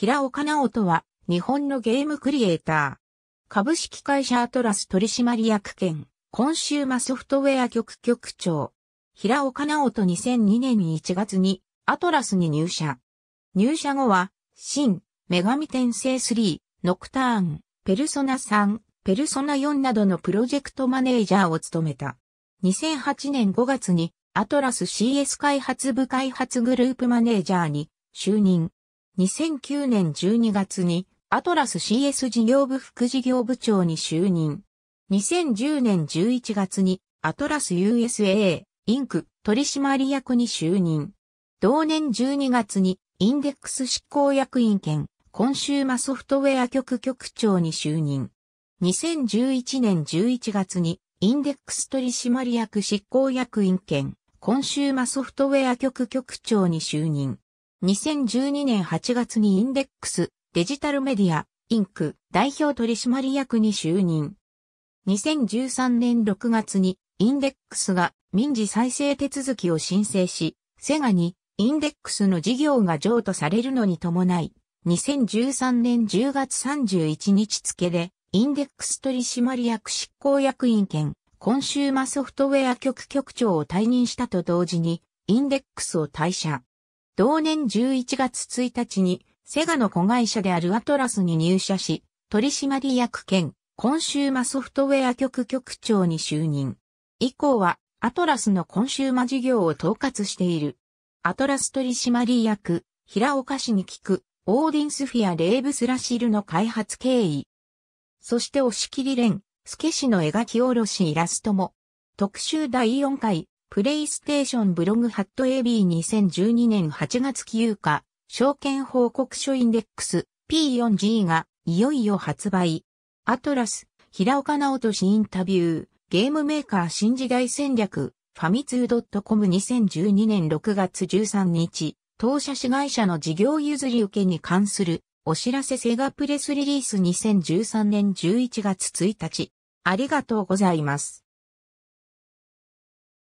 平岡直人は、日本のゲームクリエイター。株式会社アトラス取締役兼、コンシューマソフトウェア局局長。平岡直人2002年1月に、アトラスに入社。入社後は、新、女神転生3、ノクターン、ペルソナ3、ペルソナ4などのプロジェクトマネージャーを務めた。2008年5月に、アトラス CS 開発部開発グループマネージャーに就任。2009年12月にアトラス CS 事業部副事業部長に就任。2010年11月にアトラス USA インク取締役に就任。同年12月にインデックス執行役員兼コンシューマソフトウェア局局長に就任。2011年11月にインデックス取締役執行役員兼コンシューマソフトウェア局局長に就任。2012年8月にインデックスデジタルメディアインク代表取締役に就任。2013年6月にインデックスが民事再生手続きを申請し、セガにインデックスの事業が譲渡されるのに伴い、2013年10月31日付で、インデックス取締役執行役員兼コンシューマソフトウェア局局長を退任したと同時に、インデックスを退社。同年11月1日に、セガの子会社であるアトラスに入社し、取締役兼、コンシューマソフトウェア局局長に就任。以降は、アトラスのコンシューマ事業を統括している。アトラス取締役、平岡氏に聞く、オーディンスフィア・レーブスラシルの開発経緯。そして押切連、スケ氏の描き下ろしイラストも。特集第4回、プレイステーションブログハット AB2012 年8月9日、証券報告書インデックス P4G がいよいよ発売。アトラス、平岡直氏インタビュー、ゲームメーカー新時代戦略、ファミツー .com2012 年6月13日、当社市会社の事業譲り受けに関するお知らせセガプレスリリース2013年11月1日。ありがとうございます。